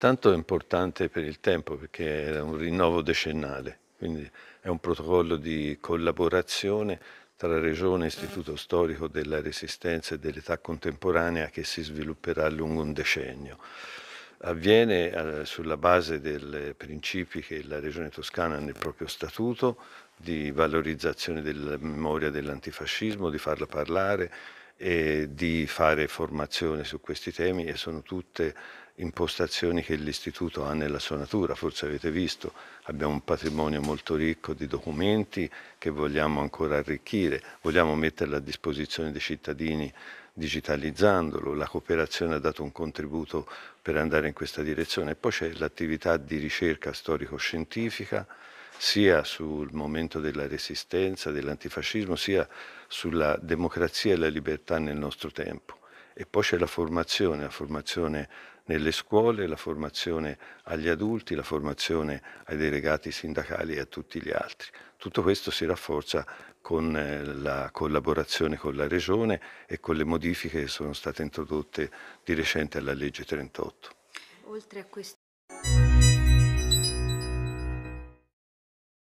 Tanto è importante per il tempo perché è un rinnovo decennale, quindi è un protocollo di collaborazione tra Regione e Istituto Storico della Resistenza e dell'età contemporanea che si svilupperà lungo un decennio. Avviene eh, sulla base dei principi che la Regione Toscana ha nel proprio statuto di valorizzazione della memoria dell'antifascismo, di farla parlare, di fare formazione su questi temi e sono tutte impostazioni che l'Istituto ha nella sua natura, forse avete visto, abbiamo un patrimonio molto ricco di documenti che vogliamo ancora arricchire, vogliamo metterla a disposizione dei cittadini digitalizzandolo, la cooperazione ha dato un contributo per andare in questa direzione poi c'è l'attività di ricerca storico-scientifica sia sul momento della resistenza, dell'antifascismo, sia sulla democrazia e la libertà nel nostro tempo. E poi c'è la formazione, la formazione nelle scuole, la formazione agli adulti, la formazione ai delegati sindacali e a tutti gli altri. Tutto questo si rafforza con eh, la collaborazione con la Regione e con le modifiche che sono state introdotte di recente alla legge 38. Oltre a questo